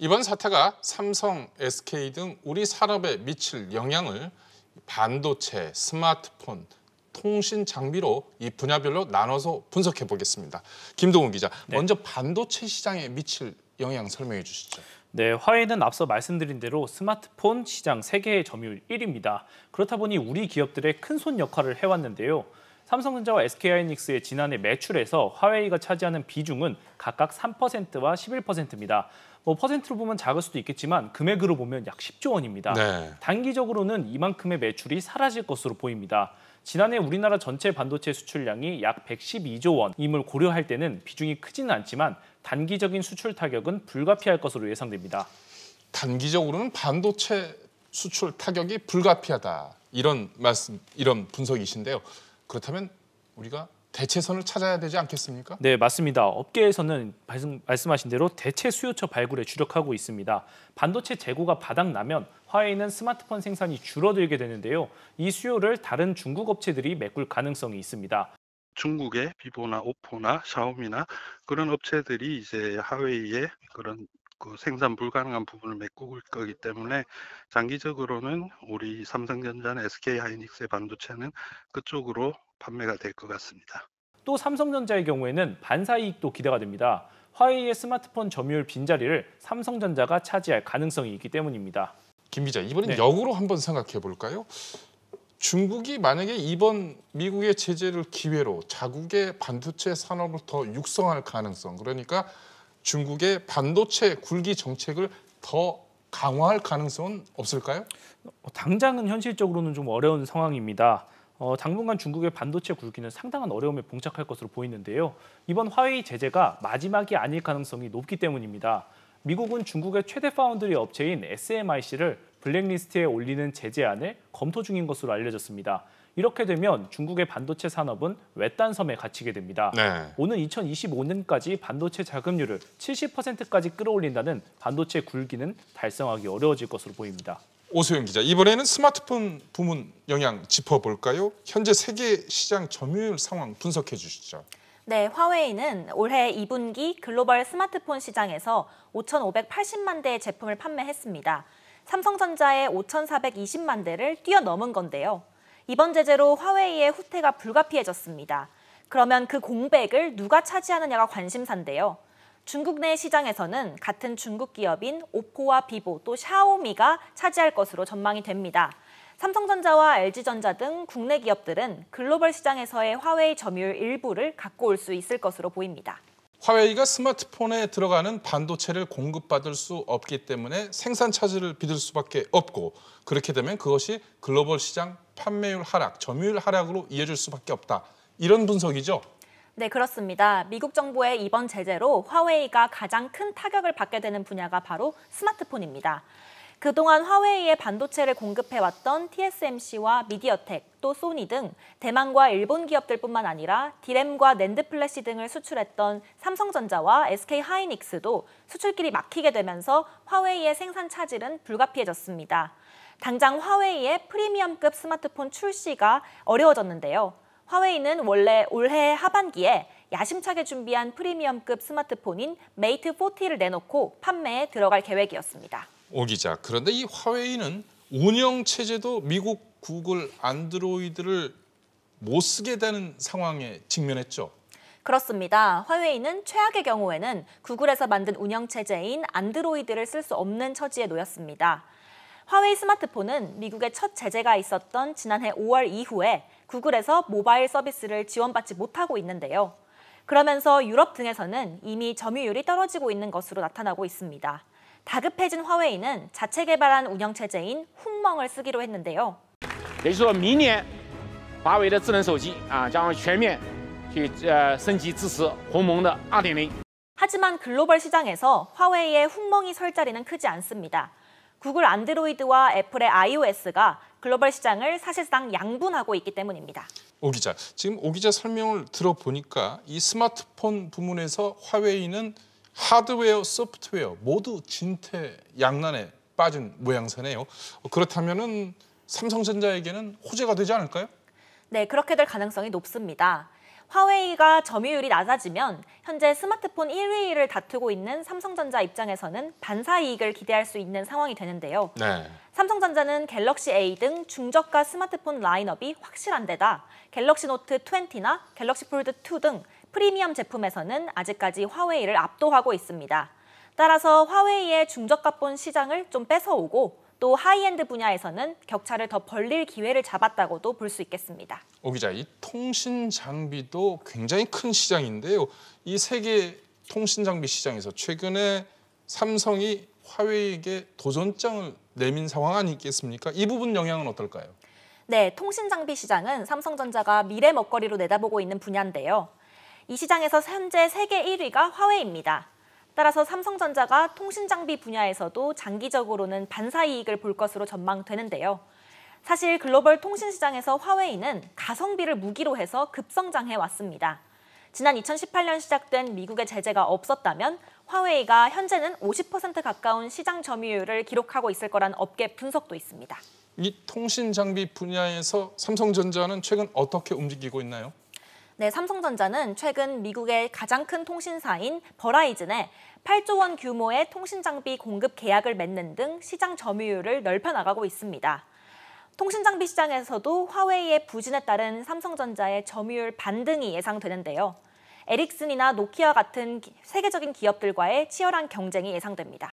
이번 사태가 삼성, SK 등 우리 산업에 미칠 영향을 반도체, 스마트폰, 통신 장비로 이 분야별로 나눠서 분석해 보겠습니다. 김동훈 기자, 네. 먼저 반도체 시장에 미칠 영향 설명해 주시죠. 네, 화웨이는 앞서 말씀드린 대로 스마트폰 시장 세계의 점유율 1위입니다. 그렇다 보니 우리 기업들의 큰 손 역할을 해왔는데요. 삼성전자와 SK하이닉스의 지난해 매출에서 화웨이가 차지하는 비중은 각각 3%와 11%입니다. 뭐 퍼센트로 보면 작을 수도 있겠지만 금액으로 보면 약 10조 원입니다. 네. 단기적으로는 이만큼의 매출이 사라질 것으로 보입니다. 지난해 우리나라 전체 반도체 수출량이 약 112조 원임을 고려할 때는 비중이 크지는 않지만 단기적인 수출 타격은 불가피할 것으로 예상됩니다. 단기적으로는 반도체 수출 타격이 불가피하다 이런 말씀 이런 분석이신데요. 그렇다면 우리가 대체선을 찾아야 되지 않겠습니까? 네, 맞습니다. 업계에서는 말씀, 하신 대로 대체 수요처 발굴에 주력하고 있습니다. 반도체 재고가 바닥나면 화웨이는 스마트폰 생산이 줄어들게 되는데요. 이 수요를 다른 중국 업체들이 메꿀 가능성이 있습니다. 중국의 비보나 오포나 샤오미나 그런 업체들이 이제 하웨이의 그런 그 생산 불가능한 부분을 메꾸고 거기 때문에 장기적으로는 우리 삼성전자나 SK 하이닉스의 반도체는 그쪽으로 판매가 될 것 같습니다. 또 삼성전자의 경우에는 반사 이익도 기대가 됩니다. 화웨이의 스마트폰 점유율 빈자리를 삼성전자가 차지할 가능성이 있기 때문입니다. 김 기자, 이번엔 네. 역으로 한번 생각해 볼까요? 중국이 만약에 이번 미국의 제재를 기회로 자국의 반도체 산업을 더 육성할 가능성, 그러니까 중국의 반도체 굴기 정책을 더 강화할 가능성은 없을까요? 어, 당장은 현실적으로는 좀 어려운 상황입니다. 어, 당분간 중국의 반도체 굴기는 상당한 어려움에 봉착할 것으로 보이는데요. 이번 화웨이 제재가 마지막이 아닐 가능성이 높기 때문입니다. 미국은 중국의 최대 파운드리 업체인 SMIC를 블랙리스트에 올리는 제재안을 검토 중인 것으로 알려졌습니다. 이렇게 되면 중국의 반도체 산업은 외딴 섬에 갇히게 됩니다. 네. 오는 2025년까지 반도체 자금률을 70%까지 끌어올린다는 반도체 굴기는 달성하기 어려워질 것으로 보입니다. 오소영 기자, 이번에는 스마트폰 부문 영향 짚어볼까요? 현재 세계 시장 점유율 상황 분석해 주시죠. 네, 화웨이는 올해 2분기 글로벌 스마트폰 시장에서 5,580만 대의 제품을 판매했습니다. 삼성전자의 5,420만 대를 뛰어넘은 건데요. 이번 제재로 화웨이의 후퇴가 불가피해졌습니다. 그러면 그 공백을 누가 차지하느냐가 관심사인데요. 중국 내 시장에서는 같은 중국 기업인 오포와 비보 또 샤오미가 차지할 것으로 전망이 됩니다. 삼성전자와 LG전자 등 국내 기업들은 글로벌 시장에서의 화웨이 점유율 일부를 갖고 올 수 있을 것으로 보입니다. 화웨이가 스마트폰에 들어가는 반도체를 공급받을 수 없기 때문에 생산 차질을 빚을 수밖에 없고 그렇게 되면 그것이 글로벌 시장 판매율 하락, 점유율 하락으로 이어질 수밖에 없다. 이런 분석이죠. 네, 그렇습니다. 미국 정부의 이번 제재로 화웨이가 가장 큰 타격을 받게 되는 분야가 바로 스마트폰입니다. 그동안 화웨이의 반도체를 공급해왔던 TSMC와 미디어텍, 또 소니 등 대만과 일본 기업들뿐만 아니라 디램과 낸드 플래시 등을 수출했던 삼성전자와 SK 하이닉스도 수출길이 막히게 되면서 화웨이의 생산 차질은 불가피해졌습니다. 당장 화웨이의 프리미엄급 스마트폰 출시가 어려워졌는데요. 화웨이는 원래 올해 하반기에 야심차게 준비한 프리미엄급 스마트폰인 메이트 40를 내놓고 판매에 들어갈 계획이었습니다. 오 기자, 그런데 이 화웨이는 운영 체제도 미국 구글 안드로이드를 못 쓰게 되는 상황에 직면했죠. 그렇습니다. 화웨이는 최악의 경우에는 구글에서 만든 운영체제인 안드로이드를 쓸 수 없는 처지에 놓였습니다. 화웨이 스마트폰은 미국의 첫 제재가 있었던 지난해 5월 이후에 구글에서 모바일 서비스를 지원받지 못하고 있는데요. 그러면서 유럽 등에서는 이미 점유율이 떨어지고 있는 것으로 나타나고 있습니다. 다급해진 화웨이는 자체 개발한 운영체제인 훅멍을 쓰기로 했는데요. 也就是说明年华为的智能手机将全面升级支持鸿蒙的2 0 아, 그, 어, 하지만 글로벌 시장에서 화웨이의 훅멍이 설 자리는 크지 않습니다. 구글 안드로이드와 애플의 iOS가 글로벌 시장을 사실상 양분하고 있기 때문입니다. 오 기자, 지금 오 기자 설명을 들어보니까 이 스마트폰 부문에서 화웨이는 하드웨어, 소프트웨어 모두 진퇴 양난에 빠진 모양새네요. 그렇다면 삼성전자에게는 호재가 되지 않을까요? 네, 그렇게 될 가능성이 높습니다. 화웨이가 점유율이 낮아지면 현재 스마트폰 1위를 다투고 있는 삼성전자 입장에서는 반사 이익을 기대할 수 있는 상황이 되는데요. 네. 삼성전자는 갤럭시 A 등 중저가 스마트폰 라인업이 확실한 데다 갤럭시 노트 20나 갤럭시 폴드 2 등 프리미엄 제품에서는 아직까지 화웨이를 압도하고 있습니다. 따라서 화웨이의 중저가폰 시장을 좀 뺏어오고 또 하이엔드 분야에서는 격차를 더 벌릴 기회를 잡았다고도 볼 수 있겠습니다. 오 기자, 이 통신 장비도 굉장히 큰 시장인데요. 이 세계 통신 장비 시장에서 최근에 삼성이 화웨이에게 도전장을 내민 상황 아니겠습니까? 이 부분 영향은 어떨까요? 네, 통신 장비 시장은 삼성전자가 미래 먹거리로 내다보고 있는 분야인데요. 이 시장에서 현재 세계 1위가 화웨이입니다. 따라서 삼성전자가 통신장비 분야에서도 장기적으로는 반사 이익을 볼 것으로 전망되는데요. 사실 글로벌 통신 시장에서 화웨이는 가성비를 무기로 해서 급성장해 왔습니다. 지난 2018년 시작된 미국의 제재가 없었다면 화웨이가 현재는 50% 가까운 시장 점유율을 기록하고 있을 거란 업계 분석도 있습니다. 이 통신 장비 분야에서 삼성전자는 최근 어떻게 움직이고 있나요? 네, 삼성전자는 최근 미국의 가장 큰 통신사인 버라이즌에 8조 원 규모의 통신 장비 공급 계약을 맺는 등 시장 점유율을 넓혀 나가고 있습니다. 통신 장비 시장에서도 화웨이의 부진에 따른 삼성전자의 점유율 반등이 예상되는데요. 에릭슨이나 노키아 같은 세계적인 기업들과의 치열한 경쟁이 예상됩니다.